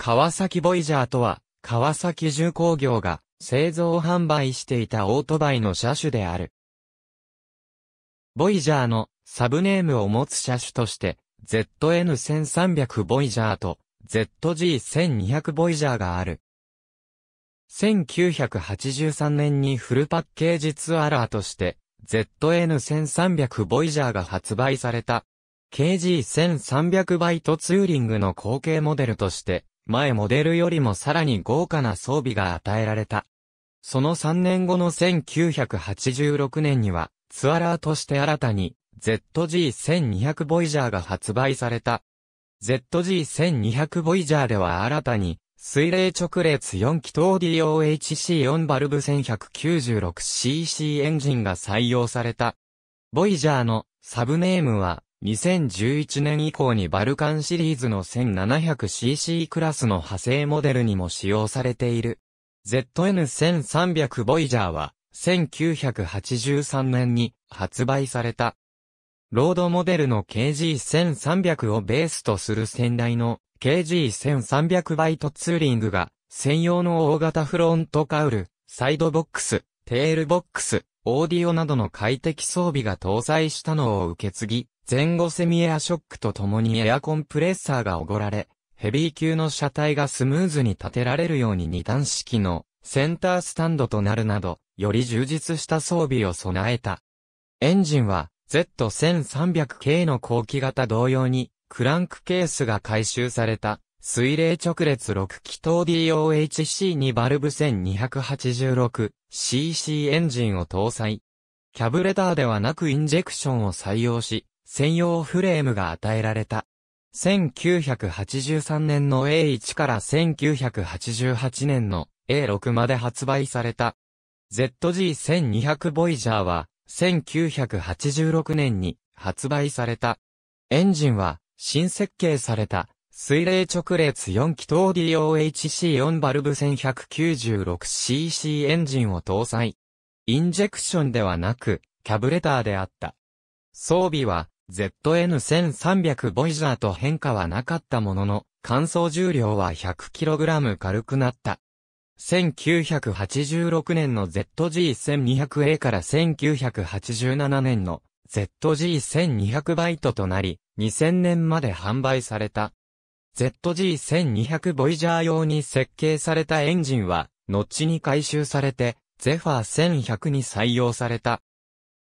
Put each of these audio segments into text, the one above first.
川崎ボイジャーとは、川崎重工業が製造販売していたオートバイの車種である。ボイジャーのサブネームを持つ車種として、ZN1300 ボイジャーと ZG1200 ボイジャーがある。1983年にフルパッケージツアラーとして、ZN1300 ボイジャーが発売された。KG1300 バイトツーリングの後継モデルとして、前モデルよりもさらに豪華な装備が与えられた。その3年後の1986年には、ツアラーとして新たに、ZG-1200 ボイジャーが発売された。ZG-1200 ボイジャーでは新たに、水冷直列4気筒 DOHC4 バルブ 1196cc エンジンが採用された。ボイジャーのサブネームは2011年以降にバルカンシリーズの 1700cc クラスの派生モデルにも使用されている。ZN1300 ボイジャーは1983年に発売された。ロードモデルの KG1300 をベースとする先代の KG1300 バイトツーリングが専用の大型フロントカウル、サイドボックス、テールボックス、オーディオなどの快適装備が搭載したのを受け継ぎ、前後セミエアショックとともにエアコンプレッサーがおごられ、ヘビー級の車体がスムーズに立てられるように二段式のセンタースタンドとなるなど、より充実した装備を備えた。エンジンは Z1300K の後期型同様にクランクケースが回収された水冷直列6気筒 DOHC2 バルブ 1286cc エンジンを搭載。キャブレターではなくインジェクションを採用し、専用フレームが与えられた。1983年の A1 から1988年の A6 まで発売された。ZG1200 ボイジャーは1986年に発売された。エンジンは新設計された水冷直列4気筒 DOHC4 バルブ 1196cc エンジンを搭載。インジェクションではなく、キャブレターであった。装備は、ZN1300 ボイジャーと変化はなかったものの、乾燥重量は 100kg 軽くなった。1986年の ZG1200A から1987年の ZG1200 バイトとなり、2000年まで販売された。ZG1200 ボイジャー用に設計されたエンジンは、後に回収されて、ゼファー1100に採用された。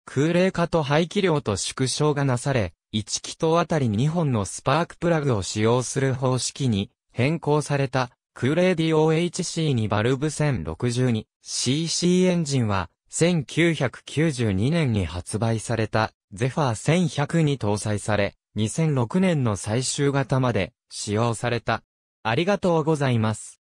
空冷化と排気量と縮小がなされ、1気筒あたり2本のスパークプラグを使用する方式に変更された空冷 DOHC2 バルブ 1062cc エンジンは1992年に発売されたゼファー1100に搭載され、2006年の最終型まで使用された。ありがとうございます。